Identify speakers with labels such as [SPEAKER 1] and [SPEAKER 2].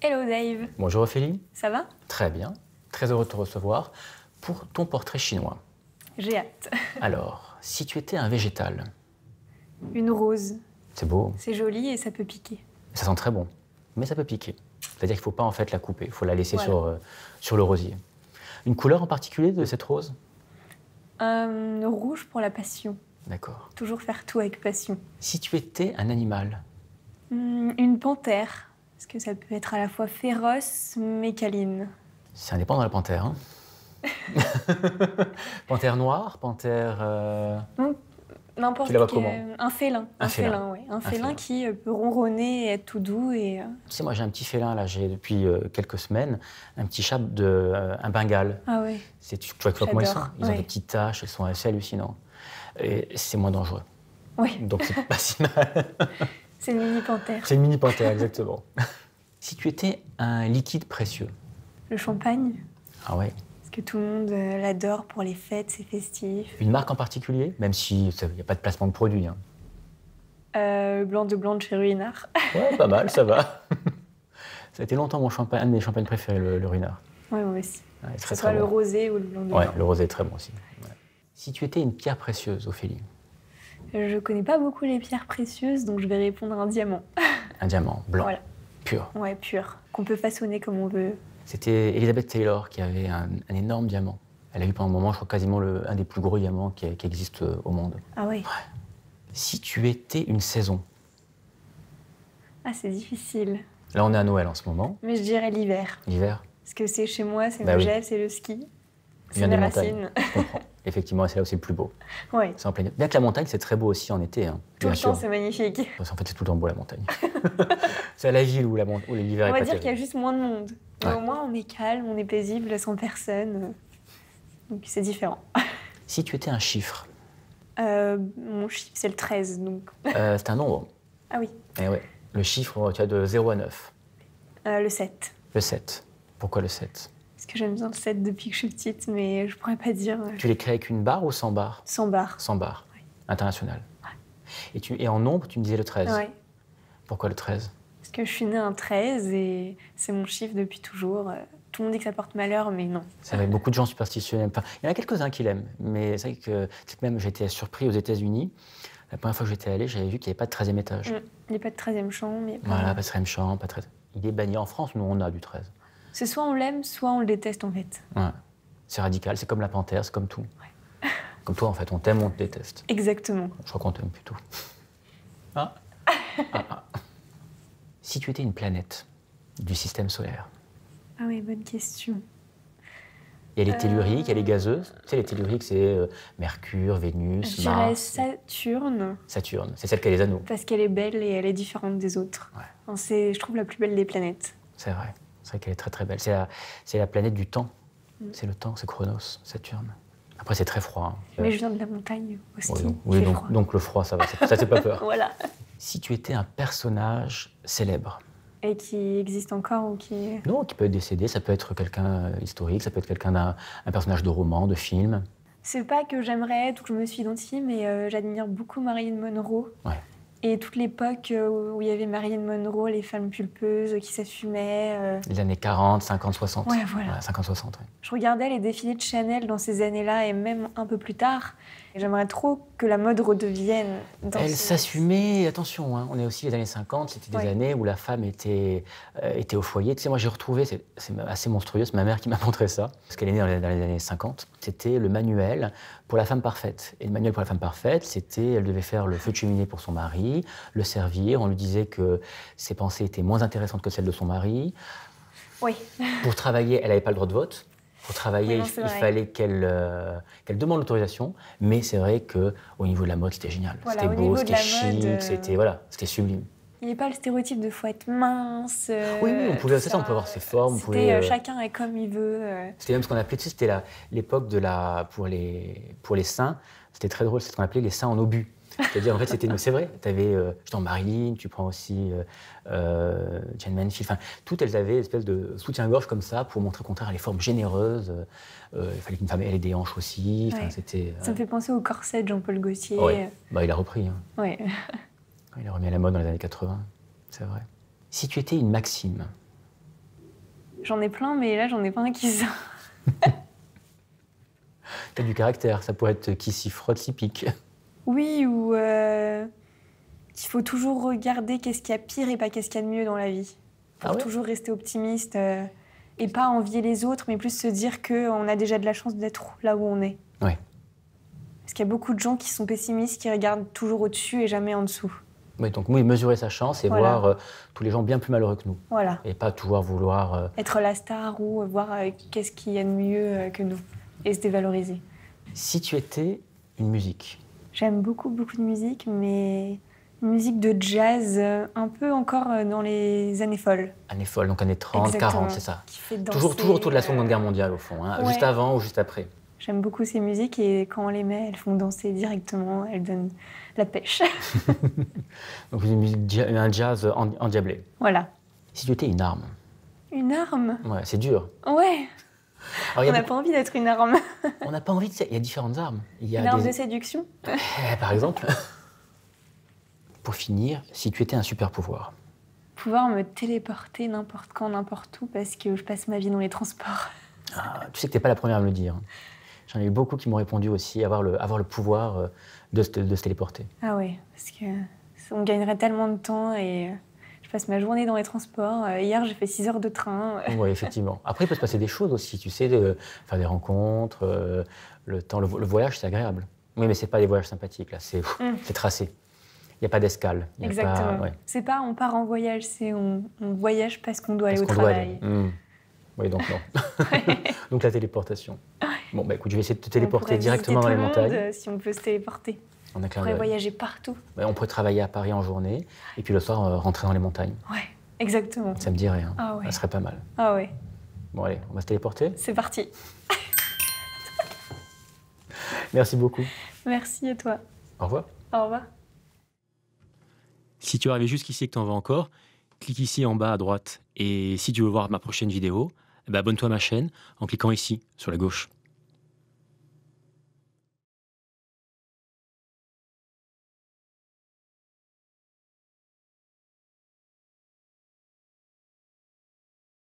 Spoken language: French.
[SPEAKER 1] Hello Dave.
[SPEAKER 2] Bonjour Ophélie. Ça va Très bien. Très heureux de te recevoir pour ton portrait chinois.
[SPEAKER 1] J'ai hâte.
[SPEAKER 2] Alors, si tu étais un végétal Une rose. C'est beau.
[SPEAKER 1] C'est joli et ça peut piquer.
[SPEAKER 2] Ça sent très bon, mais ça peut piquer. C'est-à-dire qu'il ne faut pas en fait la couper, il faut la laisser sur, euh, sur le rosier. Une couleur en particulier de cette rose
[SPEAKER 1] Un euh, Rouge pour la passion. D'accord. Toujours faire tout avec passion.
[SPEAKER 2] Si tu étais un animal
[SPEAKER 1] hmm, Une panthère. Est-ce que ça peut être à la fois féroce mais câline
[SPEAKER 2] Ça dépend de la panthère. Hein. panthère noire, panthère. Euh,
[SPEAKER 1] n'importe quel. un félin. Un, félin, un, félin, qui euh, peut ronronner et être tout doux. Et... Euh,
[SPEAKER 2] tu sais, moi j'ai un petit félin là, j'ai depuis quelques semaines un petit chat de. un bengal. Ah oui. Tu, vois comment ils sont Ils ont des petites taches, ils sont assez hallucinants. Et c'est moins dangereux.
[SPEAKER 1] Oui. Donc c'est pas
[SPEAKER 2] si mal.
[SPEAKER 1] C'est une mini panthère. C'est une
[SPEAKER 2] mini panthère, exactement. si tu étais un liquide précieux
[SPEAKER 1] Le champagne. Ah ouais Parce que tout le monde euh, l'adore pour les fêtes, c'est festif.
[SPEAKER 2] Une marque en particulier, même si il n'y a pas de placement de produit. Hein.
[SPEAKER 1] Euh, blanc de blanc de chez Ruinard.
[SPEAKER 2] Ouais, pas mal, ça va. ça a été longtemps mon champagne, un de mes champagnes préférés, le, Ruinard.
[SPEAKER 1] Ouais, moi aussi. Ouais, soit le rosé ou le blanc de ouais, Le
[SPEAKER 2] rosé est très bon aussi. Si tu étais une pierre précieuse, Ophélie,
[SPEAKER 1] je connais pas beaucoup les pierres précieuses, donc je vais répondre un diamant.
[SPEAKER 2] un diamant blanc, pur.
[SPEAKER 1] Ouais, pur, qu'on peut façonner comme on veut.
[SPEAKER 2] C'était Elizabeth Taylor qui avait un, énorme diamant. Elle a eu pendant un moment, je crois, quasiment le, un des plus gros diamants qui, qui existe euh, au monde. Ah oui. Si tu étais une saison.
[SPEAKER 1] Ah, c'est difficile.
[SPEAKER 2] Là, on est à Noël en ce moment.
[SPEAKER 1] Mais je dirais l'hiver. L'hiver. Parce que c'est chez moi, c'est bah le c'est le ski.
[SPEAKER 2] C'est la racine. effectivement, c'est là où c'est le plus beau. Oui. C'est en Bien que la montagne, c'est très beau aussi en été. Hein. Tout le temps, c'est magnifique. en fait, c'est tout le temps beau la montagne. c'est à la ville où la où l'hiver est On va dire qu'il
[SPEAKER 1] y a juste moins de monde. Mais au moins, on est calme, on est paisible, sans personne. Donc, c'est différent.
[SPEAKER 2] si tu étais un chiffre
[SPEAKER 1] euh, Mon chiffre, c'est le 13, donc. euh, c'est un nombre. Ah oui.
[SPEAKER 2] Eh ouais. Le chiffre, tu as de 0 à 9.
[SPEAKER 1] Euh, le 7.
[SPEAKER 2] Le 7. Pourquoi le 7
[SPEAKER 1] que j'aime bien le set depuis que je suis petite, mais je pourrais pas dire. Euh, tu
[SPEAKER 2] l'écris avec une barre ou sans barre Sans barre. Sans barre. International. Et, tu, et en nombre, tu me disais le 13. Oui. Pourquoi le 13
[SPEAKER 1] Parce que je suis née un 13 et c'est mon chiffre depuis toujours. Euh, tout le monde dit que ça porte malheur, mais non.
[SPEAKER 2] C'est vrai, beaucoup de gens superstitionnels. Enfin, il y en a quelques-uns qui l'aiment, mais c'est vrai que même j'étais surpris aux États-Unis. La première fois que j'étais allé, j'avais vu qu'il n'y avait pas de 13e étage. Mm.
[SPEAKER 1] Il n'y a pas de 13e chambre. mais... voilà, pas
[SPEAKER 2] de 13e chambre, pas 13 il est banni en France, nous on a du 13.
[SPEAKER 1] C'est soit on l'aime, soit on le déteste en fait.
[SPEAKER 2] Ouais. C'est radical, c'est comme la panthère, c'est comme tout. comme toi en fait, on t'aime, on te déteste.
[SPEAKER 1] Exactement.
[SPEAKER 2] Je crois qu'on t'aime plutôt. Ah. ah, ah. Si tu étais une planète du système solaire.
[SPEAKER 1] Ah oui, bonne question.
[SPEAKER 2] elle est tellurique, elle euh, est gazeuse. Tu sais, les telluriques, c'est euh, Mercure, Vénus, Je Mars.
[SPEAKER 1] Saturne.
[SPEAKER 2] Saturne, c'est celle qui a les anneaux.
[SPEAKER 1] Parce qu'elle est belle et elle est différente des autres. Ouais. C'est, je trouve, la plus belle des planètes.
[SPEAKER 2] C'est vrai. C'est vrai qu'elle est très très belle. C'est la, planète du temps. Mm. C'est le temps, c'est Chronos, Saturne. Après, c'est très froid. Hein. Mais je viens de la montagne aussi. donc, donc, le froid, ça va. Ça, c'est pas peur. voilà. Si tu étais un personnage célèbre.
[SPEAKER 1] Et qui existe encore ou qui.
[SPEAKER 2] Non, qui peut être décédé. Ça peut être quelqu'un euh, historique, ça peut être quelqu'un d'un personnage de roman, de film.
[SPEAKER 1] C'est pas que j'aimerais être ou que je me suis identifiée, mais euh, j'admire beaucoup Marilyn Monroe. Et toute l'époque euh, où il y avait Marilyn Monroe, les femmes pulpeuses qui s'assumaient. Euh.
[SPEAKER 2] Les années 40, 50, 60. Ouais, voilà. 50, 60, ouais.
[SPEAKER 1] Je regardais les défilés de Chanel dans ces années-là et même un peu plus tard. J'aimerais trop que la mode redevienne. elle
[SPEAKER 2] s'assumait, attention, hein, on est aussi les années 50, c'était des années où la femme était, euh, était au foyer. Tu sais, moi j'ai retrouvé, c'est assez monstrueux, c'est ma mère qui m'a montré ça, parce qu'elle est née dans les, années 50. C'était le manuel pour la femme parfaite. Et le manuel pour la femme parfaite, c'était, elle devait faire le feu de cheminée pour son mari, le servir, on lui disait que ses pensées étaient moins intéressantes que celles de son mari.
[SPEAKER 1] Oui. Pour
[SPEAKER 2] travailler, elle n'avait pas le droit de vote pour travailler, il, fallait qu'elle euh, qu'elle demande l'autorisation. Mais c'est vrai qu'au niveau de la mode, c'était génial. c'était beau, c'était chic, euh, c'était voilà, sublime.
[SPEAKER 1] Il n'y avait pas le stéréotype de faut être mince. Euh, oui, on pouvait,
[SPEAKER 2] avoir ses formes. chacun
[SPEAKER 1] est comme il veut.
[SPEAKER 2] C'était même ce qu'on appelait, c'était l'époque de la pour les pour les seins. C'était très drôle, c'est ce qu'on appelait les seins en obus. C'est-à-dire, en fait, c'était. C'est vrai, tu avais euh, Marilyn, tu prends aussi euh, euh Jane Manfield, enfin, toutes elles avaient une espèce de soutien-gorge comme ça pour montrer au contraire les formes généreuses. Euh, il fallait qu'une femme ait des hanches aussi. c'était, Ça me fait
[SPEAKER 1] penser au corset de Jean-Paul Gaultier. Oui,
[SPEAKER 2] bah, il a repris. Hein. il a remis à la mode dans les années 80, c'est vrai. Si tu étais une Maxime
[SPEAKER 1] J'en ai plein, mais là, j'en ai pas un qui sort.
[SPEAKER 2] T'as du caractère, ça pourrait être qui s'y frotte, s'y pique.
[SPEAKER 1] Oui, ou euh, qu'il faut toujours regarder qu'est-ce qu'il y a pire et pas qu'est-ce qu'il y a de mieux dans la vie. Ah Pour toujours rester optimiste euh, et pas envier les autres, mais plus se dire qu'on a déjà de la chance d'être là où on est. Ouais. Parce qu'il y a beaucoup de gens qui sont pessimistes, qui regardent toujours au-dessus et jamais en dessous.
[SPEAKER 2] Oui, donc oui, mesurer sa chance et voir euh, tous les gens bien plus malheureux que nous. Voilà. Et pas toujours vouloir...
[SPEAKER 1] Être la star ou voir qu'est-ce qu'il y a de mieux que nous et se dévaloriser.
[SPEAKER 2] Si tu étais une musique,
[SPEAKER 1] J'aime beaucoup, beaucoup de musique, mais musique de jazz euh, un peu encore euh, dans les années folles.
[SPEAKER 2] Années folles, donc années 30, 40, c'est ça. Qui
[SPEAKER 1] toujours, toujours de la
[SPEAKER 2] Seconde euh, Guerre mondiale, au fond, hein. juste avant ou juste après.
[SPEAKER 1] J'aime beaucoup ces musiques et quand on les met, elles font danser directement, elles donnent la pêche.
[SPEAKER 2] donc une un jazz endiablé. Voilà. Si tu étais une arme.
[SPEAKER 1] Une arme Ouais, c'est dur. Ouais on n'a pas envie d'être une arme.
[SPEAKER 2] on n'a pas envie de. Il y a différentes armes. Il arme de séduction. Eh, par exemple. Pour finir, si tu étais un super pouvoir.
[SPEAKER 1] Pouvoir me téléporter n'importe quand, n'importe où, parce que je passe ma vie dans les transports.
[SPEAKER 2] Ah, tu sais que t'es pas la première à me le dire. Hein. J'en ai eu beaucoup qui m'ont répondu aussi, avoir le, pouvoir euh, de, se téléporter.
[SPEAKER 1] Ah oui, parce que on gagnerait tellement de temps et je passe ma journée dans les transports. Euh, hier, j'ai fait 6 heures de
[SPEAKER 2] train. oui, effectivement. Après, il peut se passer des choses aussi, tu sais, faire des rencontres, euh, le temps, le, voyage, c'est agréable. Oui, mais c'est pas des voyages sympathiques, là, c'est mm. tracé. Il n'y a pas d'escale. Exactement. Ouais.
[SPEAKER 1] C'est pas on part en voyage, c'est on, voyage parce qu'on doit aller au travail.
[SPEAKER 2] Mm. Oui, donc non. donc la téléportation. Bon, bah, écoute, je vais essayer de te téléporter directement dans les montagnes. Euh,
[SPEAKER 1] si on peut se téléporter.
[SPEAKER 2] On, pourrait voyager partout. on pourrait travailler à Paris en journée et puis le soir euh, rentrer dans les montagnes.
[SPEAKER 1] Ouais, exactement. Ça me dirait. rien. Ah Ça serait
[SPEAKER 2] pas mal. Ah ouais. Bon allez, on va se téléporter. C'est
[SPEAKER 1] parti. Merci beaucoup. Merci à toi. Au revoir. Au revoir.
[SPEAKER 2] Si tu es arrivé jusqu'ici et que tu en veux encore, clique ici en bas à droite. Et si tu veux voir ma prochaine vidéo, eh ben, abonne-toi à ma chaîne en cliquant ici, sur la gauche.